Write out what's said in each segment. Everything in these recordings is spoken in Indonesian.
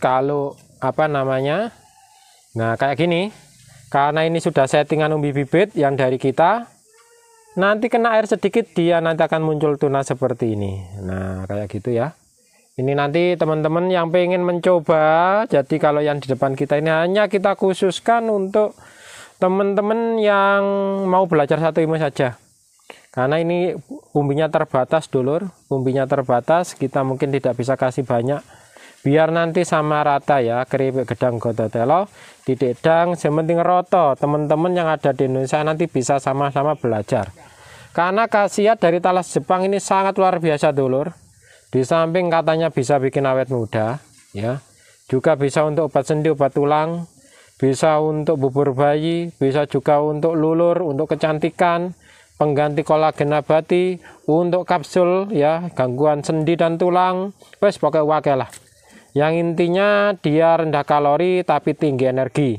kalau apa namanya nah kayak gini karena ini sudah settingan umbi bibit yang dari kita nanti kena air sedikit dia nanti akan muncul tuna seperti ini nah kayak gitu ya ini nanti teman-teman yang pengen mencoba jadi kalau yang di depan kita ini hanya kita khususkan untuk teman-teman yang mau belajar satu ilmu saja karena ini umbinya terbatas dulur umbinya terbatas kita mungkin tidak bisa kasih banyak biar nanti sama rata ya keripik gedang gototelo didik dang sementing roto teman-teman yang ada di Indonesia nanti bisa sama-sama belajar karena khasiat dari talas Jepang ini sangat luar biasa dulur di samping katanya bisa bikin awet muda ya juga bisa untuk obat sendi obat tulang bisa untuk bubur bayi bisa juga untuk lulur untuk kecantikan pengganti kolagen nabati untuk kapsul ya gangguan sendi dan tulang wes pakai wakil lah yang intinya dia rendah kalori tapi tinggi energi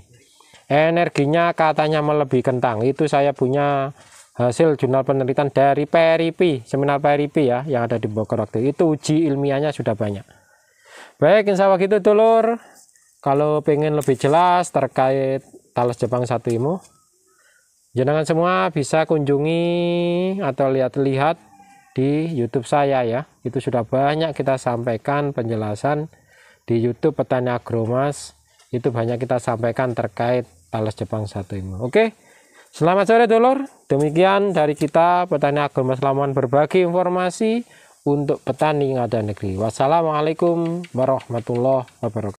energinya katanya melebihi kentang itu saya punya hasil jurnal penelitian dari PRIP seminar PRIP ya yang ada di Bogor waktu itu uji ilmiahnya sudah banyak baik insya Allah gitu dulur kalau pengen lebih jelas terkait talas Jepang satu imu jenengan semua bisa kunjungi atau lihat-lihat di YouTube saya ya. Itu sudah banyak kita sampaikan penjelasan di YouTube Petani Agromas itu banyak kita sampaikan terkait talas Jepang satu ini. Oke. Selamat sore dulur. Demikian dari kita Petani Agromas Lamongan berbagi informasi untuk petani ngada negeri. Wassalamualaikum warahmatullahi wabarakatuh.